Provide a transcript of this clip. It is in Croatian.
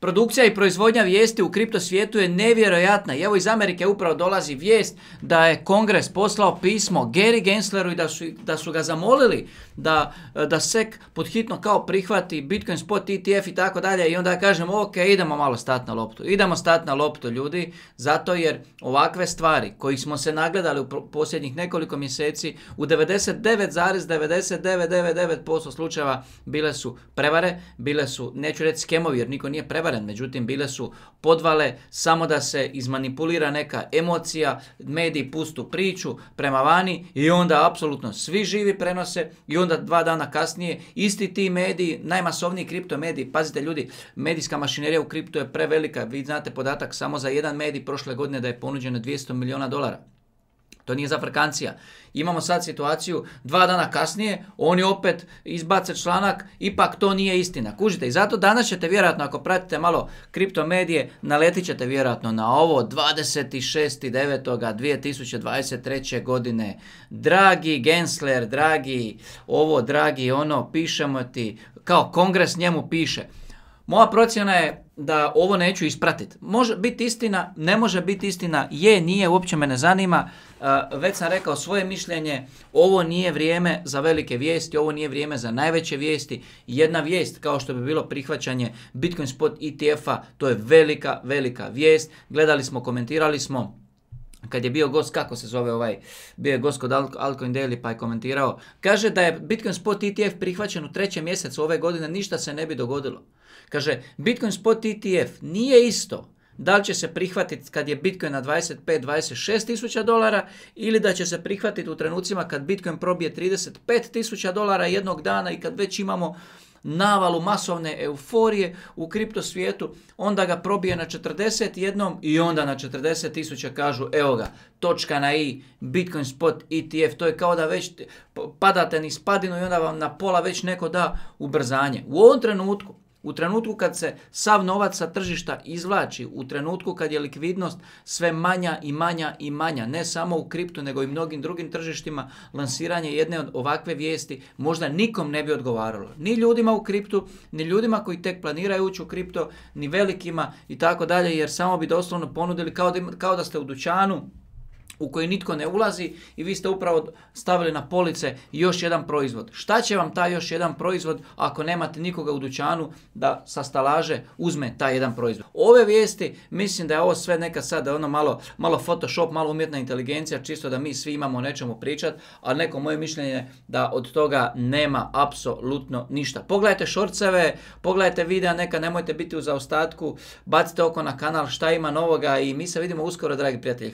Produkcija i proizvodnja vijesti u kripto svijetu je nevjerojatna. I evo iz Amerike upravo dolazi vijest da je kongres poslao pismo Gary Gensleru i da su, da su ga zamolili da, da SEC podhitno kao prihvati Bitcoin spot, ETF i tako dalje i onda kažemo ok, idemo malo stat na loptu. Idemo stat na loptu ljudi zato jer ovakve stvari kojih smo se nagledali u posljednjih nekoliko mjeseci u 99,9999% slučajeva bile su prevare, bile su, neću reći skemovi jer niko nije prevare prevaren, međutim bile su podvale samo da se izmanipulira neka emocija, mediji pustu priču prema vani i onda apsolutno svi živi prenose i onda dva dana kasnije isti ti mediji, najmasovniji kripto mediji, pazite ljudi, medijska mašinerija u kriptu je prevelika, vi znate podatak samo za jedan medij prošle godine da je ponuđeno 200 milijuna dolara. To nije za frekancija. Imamo sad situaciju, dva dana kasnije, oni opet izbace članak, ipak to nije istina. Kužite, i zato danas ćete vjerojatno, ako pratite malo kriptomedije, naletit ćete vjerojatno na ovo 26.9.2023. godine. Dragi Gensler, dragi ovo, dragi ono, pišemo ti, kao kongres njemu piše. Moja procjena je da ovo neću ispratiti. Može biti istina, ne može biti istina, je, nije, uopće me ne zanima. E, već sam rekao svoje mišljenje, ovo nije vrijeme za velike vijesti, ovo nije vrijeme za najveće vijesti. Jedna vijest kao što bi bilo prihvaćanje Bitcoin spot ETF-a, to je velika, velika vijest. Gledali smo, komentirali smo kad je bio gost, kako se zove ovaj, bio je gost kod Alcoin Daily pa je komentirao, kaže da je Bitcoin Spot ETF prihvaćen u trećem mjesecu ove godine, ništa se ne bi dogodilo. Kaže, Bitcoin Spot ETF nije isto da li će se prihvatiti kad je Bitcoin na 25-26 tisuća dolara ili da će se prihvatiti u trenucima kad Bitcoin probije 35 tisuća dolara jednog dana i kad već imamo navalu masovne euforije u kripto svijetu, onda ga probije na 41 i onda na 40 tisuća kažu evo ga, točka na i, Bitcoin spot ETF, to je kao da već padate ni spadinu i onda vam na pola već neko da ubrzanje. U ovom trenutku u trenutku kad se sav novac sa tržišta izvlači, u trenutku kad je likvidnost sve manja i manja i manja, ne samo u kriptu nego i mnogim drugim tržištima, lansiranje jedne od ovakve vijesti možda nikom ne bi odgovaralo. Ni ljudima u kriptu, ni ljudima koji tek planiraju ući u kripto, ni velikima i tako dalje, jer samo bi doslovno ponudili kao da, kao da ste u dućanu, u koji nitko ne ulazi i vi ste upravo stavili na police još jedan proizvod. Šta će vam taj još jedan proizvod ako nemate nikoga u dućanu da sa stalaže uzme taj jedan proizvod? Ove vijesti, mislim da je ovo sve neka sad ono malo, malo Photoshop, malo umjetna inteligencija, čisto da mi svi imamo o nečemu pričat, ali neko moje mišljenje je da od toga nema apsolutno ništa. Pogledajte šorceve, pogledajte videa, neka nemojte biti u zaostatku, bacite oko na kanal šta ima novoga i mi se vidimo uskoro, dragi prijatelji.